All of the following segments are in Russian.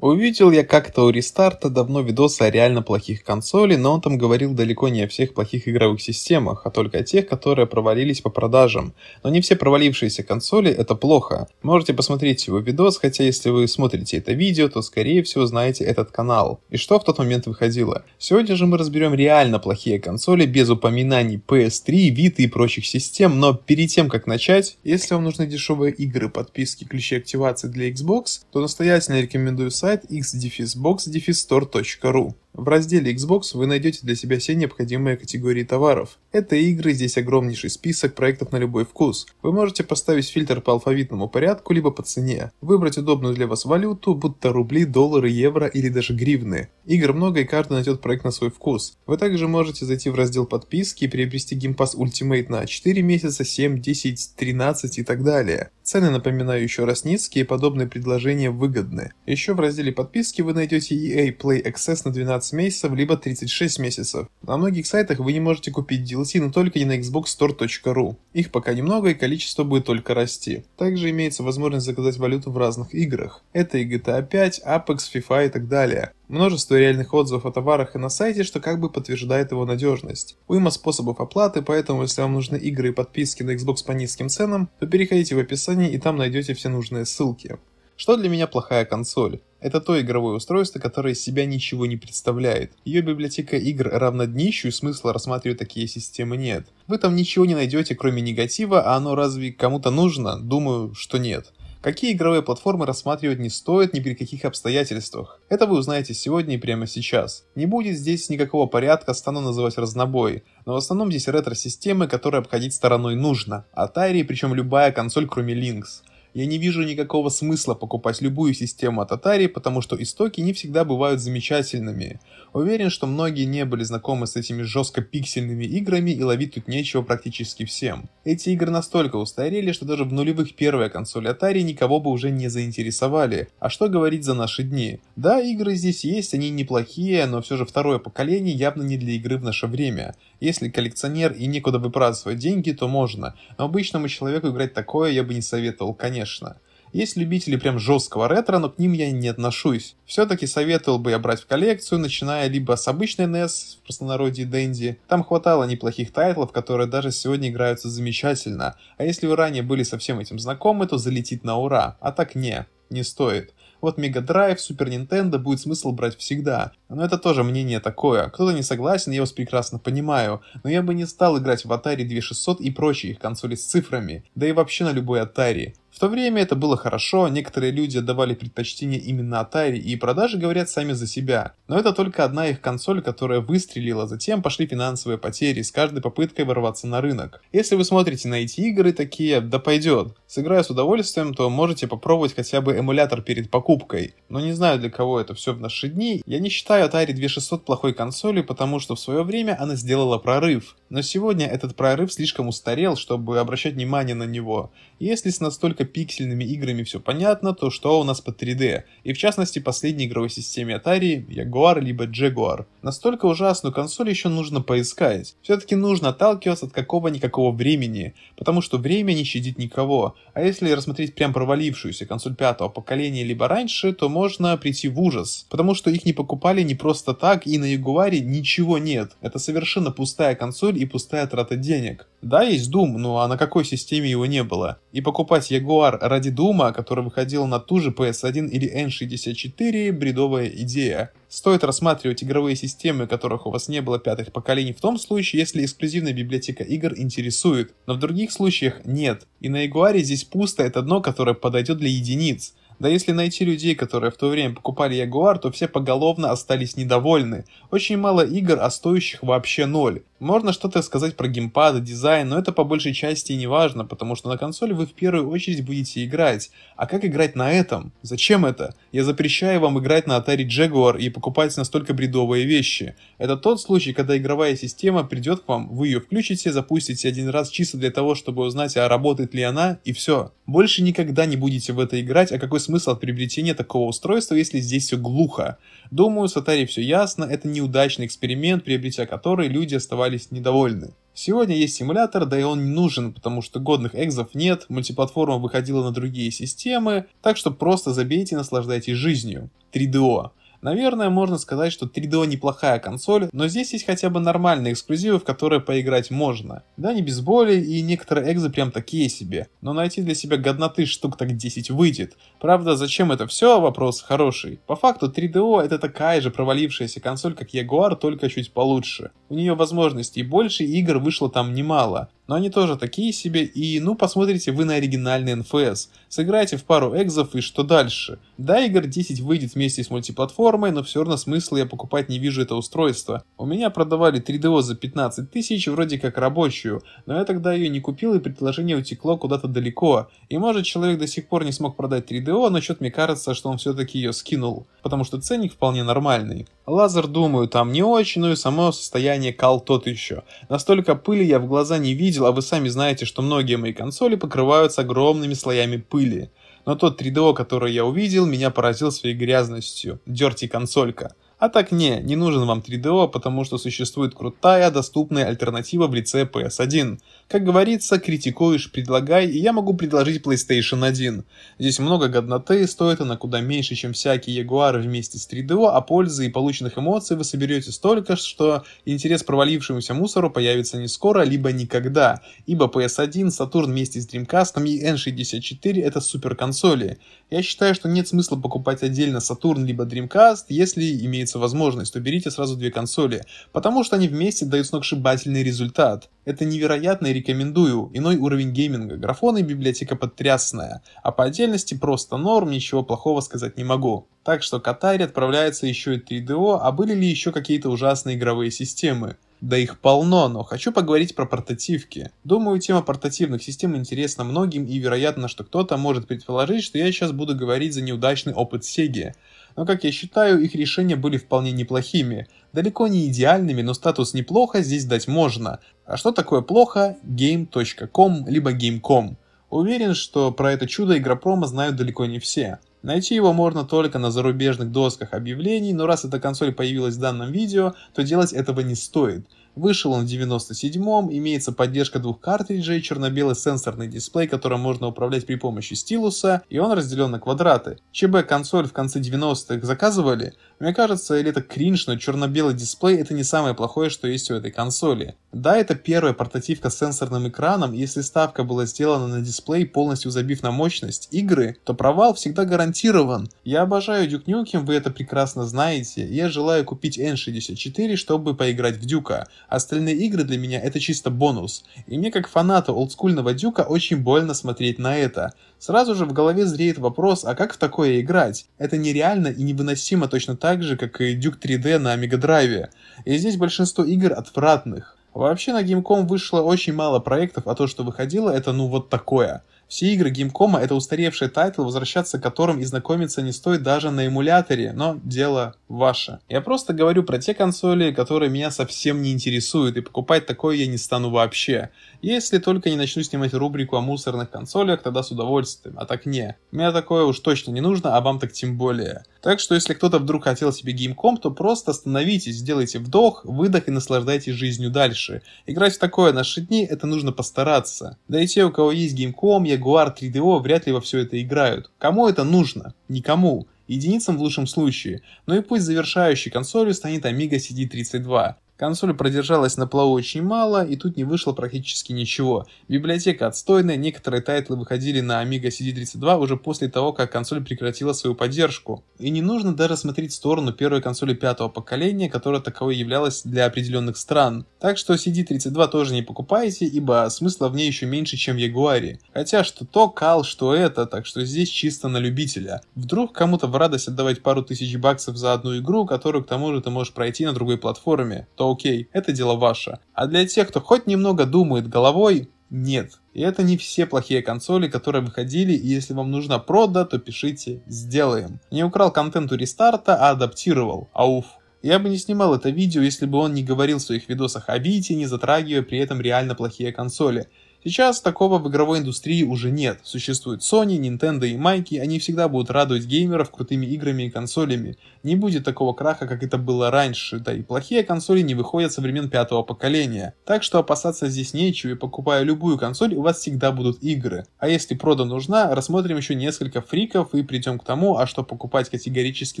Увидел я как-то у рестарта давно видос о реально плохих консолей, но он там говорил далеко не о всех плохих игровых системах, а только о тех, которые провалились по продажам. Но не все провалившиеся консоли — это плохо. Можете посмотреть его видос, хотя если вы смотрите это видео, то скорее всего знаете этот канал. И что в тот момент выходило? Сегодня же мы разберем реально плохие консоли без упоминаний PS3, Vita и прочих систем, но перед тем, как начать, если вам нужны дешевые игры, подписки, ключи активации для Xbox, то настоятельно рекомендую сайт сайт xdefisbox.store.ru. В разделе Xbox вы найдете для себя все необходимые категории товаров. Это игры, здесь огромнейший список проектов на любой вкус. Вы можете поставить фильтр по алфавитному порядку, либо по цене. Выбрать удобную для вас валюту, будто рубли, доллары, евро или даже гривны. Игр много и каждый найдет проект на свой вкус. Вы также можете зайти в раздел подписки и приобрести Game Pass Ultimate на 4 месяца, 7, 10, 13 и так далее. Цены, напоминаю еще раз, низкие и подобные предложения выгодны. Еще в разделе подписки вы найдете EA Play Access на 12 12 месяцев, либо 36 месяцев. На многих сайтах вы не можете купить DLC, но только не на Xbox xboxstore.ru. Их пока немного и количество будет только расти. Также имеется возможность заказать валюту в разных играх. Это и GTA 5, Apex, FIFA и так далее. Множество реальных отзывов о товарах и на сайте, что как бы подтверждает его надежность. Уйма способов оплаты, поэтому если вам нужны игры и подписки на Xbox по низким ценам, то переходите в описание и там найдете все нужные ссылки. Что для меня плохая консоль? Это то игровое устройство, которое из себя ничего не представляет. Ее библиотека игр равна днищу, и смысла рассматривать такие системы нет. Вы там ничего не найдете, кроме негатива, а оно разве кому-то нужно? Думаю, что нет. Какие игровые платформы рассматривать не стоит ни при каких обстоятельствах? Это вы узнаете сегодня и прямо сейчас. Не будет здесь никакого порядка, стану называть разнобой, но в основном здесь ретро-системы, которые обходить стороной нужно. Atari, причем любая консоль кроме Lynx. Я не вижу никакого смысла покупать любую систему от Atari, потому что истоки не всегда бывают замечательными. Уверен, что многие не были знакомы с этими жестко пиксельными играми и ловить тут нечего практически всем. Эти игры настолько устарели, что даже в нулевых первая консоль Atari никого бы уже не заинтересовали. А что говорить за наши дни? Да, игры здесь есть, они неплохие, но все же второе поколение явно не для игры в наше время. Если коллекционер и некуда выбрасывать деньги, то можно. Но обычному человеку играть такое я бы не советовал, конечно конечно. Есть любители прям жесткого ретро, но к ним я не отношусь. Все-таки советовал бы я брать в коллекцию, начиная либо с обычной NES в простонародье Дэнди. Там хватало неплохих тайтлов, которые даже сегодня играются замечательно. А если вы ранее были со всем этим знакомы, то залетит на ура. А так не, не стоит. Вот Мега Драйв, Супер Нинтендо будет смысл брать всегда. Но это тоже мнение такое. Кто-то не согласен, я вас прекрасно понимаю. Но я бы не стал играть в Atari 2600 и прочие их консоли с цифрами. Да и вообще на любой Atari. В то время это было хорошо, некоторые люди отдавали предпочтение именно Atari, и продажи говорят сами за себя. Но это только одна их консоль, которая выстрелила, затем пошли финансовые потери с каждой попыткой ворваться на рынок. Если вы смотрите на эти игры, такие «да пойдет», сыграя с удовольствием, то можете попробовать хотя бы эмулятор перед покупкой. Но не знаю, для кого это все в наши дни. Я не считаю Atari 2600 плохой консолью, потому что в свое время она сделала прорыв. Но сегодня этот прорыв слишком устарел, чтобы обращать внимание на него. Если с настолько пиксельными играми все понятно, то что у нас по 3D? И в частности последней игровой системе Atari, Jaguar либо Jaguar. Настолько ужасную консоль еще нужно поискать. Все-таки нужно отталкиваться от какого-никакого времени, потому что время не щадит никого. А если рассмотреть прям провалившуюся консоль пятого поколения либо раньше, то можно прийти в ужас, потому что их не покупали не просто так и на Jaguar ничего нет. Это совершенно пустая консоль и пустая трата денег. Да, есть Doom, но а на какой системе его не было? И покупать Jaguar ради Дума, который выходил на ту же PS1 или N64, бредовая идея. Стоит рассматривать игровые системы, которых у вас не было пятых поколений в том случае, если эксклюзивная библиотека игр интересует, но в других случаях нет. И на Jaguar здесь пусто это дно, которое подойдет для единиц. Да если найти людей, которые в то время покупали Ягуар, то все поголовно остались недовольны. Очень мало игр, а стоящих вообще ноль. Можно что-то сказать про геймпады, дизайн, но это по большей части не важно, потому что на консоли вы в первую очередь будете играть. А как играть на этом? Зачем это? Я запрещаю вам играть на Atari Jaguar и покупать настолько бредовые вещи. Это тот случай, когда игровая система придет к вам, вы ее включите, запустите один раз чисто для того, чтобы узнать, а работает ли она, и все. Больше никогда не будете в это играть, а какой смысл от приобретения такого устройства, если здесь все глухо? Думаю, с Atari все ясно, это неудачный эксперимент, приобретя который люди оставались оставались недовольны. Сегодня есть симулятор, да и он не нужен, потому что годных экзов нет, мультиплатформа выходила на другие системы, так что просто забейте и наслаждайтесь жизнью. 3DO. Наверное, можно сказать, что 3DO неплохая консоль, но здесь есть хотя бы нормальные эксклюзивы, в которые поиграть можно. Да, не без боли, и некоторые экзы прям такие себе, но найти для себя годноты штук так 10 выйдет. Правда, зачем это все, вопрос хороший. По факту 3DO это такая же провалившаяся консоль, как Jaguar, только чуть получше. У нее возможностей больше, и игр вышло там немало но они тоже такие себе, и ну посмотрите вы на оригинальный NFS, сыграйте в пару экзов и что дальше? Да, Игр 10 выйдет вместе с мультиплатформой, но все равно смысла я покупать не вижу это устройство. У меня продавали 3DO за 15 тысяч, вроде как рабочую, но я тогда ее не купил и предложение утекло куда-то далеко, и может человек до сих пор не смог продать 3DO, но счет то мне кажется, что он все-таки ее скинул, потому что ценник вполне нормальный. Лазер, думаю, там не очень, но ну и само состояние кал тот еще. Настолько пыли я в глаза не видел, видел, а вы сами знаете, что многие мои консоли покрываются огромными слоями пыли. Но тот 3DO, который я увидел, меня поразил своей грязностью. Дерти консолька. А так не, не нужен вам 3DO, потому что существует крутая, доступная альтернатива в лице PS1. Как говорится, критикуешь, предлагай, и я могу предложить PlayStation 1. Здесь много годноты, стоит она куда меньше, чем всякие Ягуары вместе с 3DO, а пользы и полученных эмоций вы соберете столько, что интерес провалившемуся мусору появится не скоро, либо никогда, ибо PS1, Saturn вместе с Dreamcast и N64 это суперконсоли. Я считаю, что нет смысла покупать отдельно Saturn либо Dreamcast, если имеет имеется возможность, то берите сразу две консоли, потому что они вместе дают сногсшибательный результат. Это невероятно и рекомендую, иной уровень гейминга, графоны и библиотека потрясная, а по отдельности просто норм, ничего плохого сказать не могу. Так что к отправляется еще и 3DO, а были ли еще какие-то ужасные игровые системы? Да их полно, но хочу поговорить про портативки. Думаю, тема портативных систем интересна многим и вероятно, что кто-то может предположить, что я сейчас буду говорить за неудачный опыт Sega. Но, как я считаю, их решения были вполне неплохими. Далеко не идеальными, но статус «неплохо» здесь дать можно. А что такое плохо? Game.com либо Game.com. Уверен, что про это чудо игропрома знают далеко не все. Найти его можно только на зарубежных досках объявлений, но раз эта консоль появилась в данном видео, то делать этого не стоит. Вышел он в 97-м, имеется поддержка двух картриджей, черно-белый сенсорный дисплей, которым можно управлять при помощи стилуса, и он разделен на квадраты. ЧБ-консоль в конце 90-х заказывали? Мне кажется, или это кринж, но черно-белый дисплей это не самое плохое, что есть у этой консоли. Да, это первая портативка с сенсорным экраном, если ставка была сделана на дисплей, полностью забив на мощность игры, то провал всегда гарантирован. Я обожаю Duke Nukem, вы это прекрасно знаете, я желаю купить N64, чтобы поиграть в Дюка Остальные игры для меня это чисто бонус. И мне как фанату олдскульного дюка очень больно смотреть на это. Сразу же в голове зреет вопрос, а как в такое играть? Это нереально и невыносимо точно так же, как и Дюк 3D на Мегадрайве. И здесь большинство игр отвратных. Вообще на Gamecom вышло очень мало проектов, а то, что выходило, это ну вот такое – все игры геймкома — это устаревший тайтл, возвращаться к которым и знакомиться не стоит даже на эмуляторе, но дело ваше. Я просто говорю про те консоли, которые меня совсем не интересуют, и покупать такое я не стану вообще. Если только не начну снимать рубрику о мусорных консолях, тогда с удовольствием, а так не. Меня такое уж точно не нужно, а вам так тем более. Так что если кто-то вдруг хотел себе геймком, то просто остановитесь, сделайте вдох, выдох и наслаждайтесь жизнью дальше. Играть в такое наши дни — это нужно постараться. Да и те, у кого есть геймком, я Jaguar 3DO вряд ли во все это играют. Кому это нужно? Никому единицам в лучшем случае, но ну и пусть завершающей консолью станет Amiga CD32. Консоль продержалась на плаву очень мало, и тут не вышло практически ничего. Библиотека отстойная, некоторые тайтлы выходили на Amiga CD32 уже после того, как консоль прекратила свою поддержку. И не нужно даже смотреть в сторону первой консоли пятого поколения, которая таковой являлась для определенных стран. Так что CD32 тоже не покупайте, ибо смысла в ней еще меньше, чем в Ягуаре. Хотя что то кал, что это, так что здесь чисто на любителя. Вдруг кому-то в радость отдавать пару тысяч баксов за одну игру, которую к тому же ты можешь пройти на другой платформе, то окей, это дело ваше. А для тех, кто хоть немного думает головой, нет. И это не все плохие консоли, которые выходили, и если вам нужна прода, то пишите «сделаем». Не украл контент у рестарта, а адаптировал. Ауф. Я бы не снимал это видео, если бы он не говорил в своих видосах о Вите, не затрагивая при этом реально плохие консоли. Сейчас такого в игровой индустрии уже нет. Существуют Sony, Nintendo и Майки, они всегда будут радовать геймеров крутыми играми и консолями. Не будет такого краха, как это было раньше, да и плохие консоли не выходят со времен пятого поколения. Так что опасаться здесь нечего, и покупая любую консоль, у вас всегда будут игры. А если прода нужна, рассмотрим еще несколько фриков и придем к тому, а что покупать категорически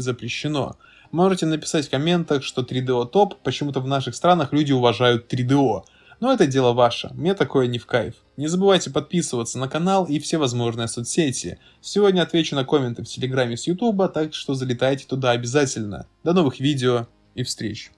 запрещено. Можете написать в комментах, что 3DO топ, почему-то в наших странах люди уважают 3DO. Но это дело ваше, мне такое не в кайф. Не забывайте подписываться на канал и все возможные соцсети. Сегодня отвечу на комменты в Телеграме с Ютуба, так что залетайте туда обязательно. До новых видео и встреч!